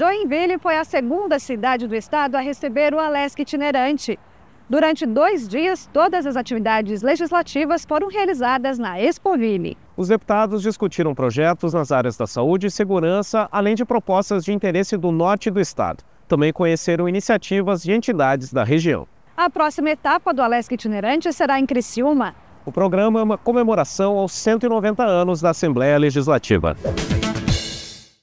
Joinville foi a segunda cidade do estado a receber o Alesc itinerante. Durante dois dias, todas as atividades legislativas foram realizadas na Expoville. Os deputados discutiram projetos nas áreas da saúde e segurança, além de propostas de interesse do norte do estado. Também conheceram iniciativas de entidades da região. A próxima etapa do Alesc itinerante será em Criciúma. O programa é uma comemoração aos 190 anos da Assembleia Legislativa.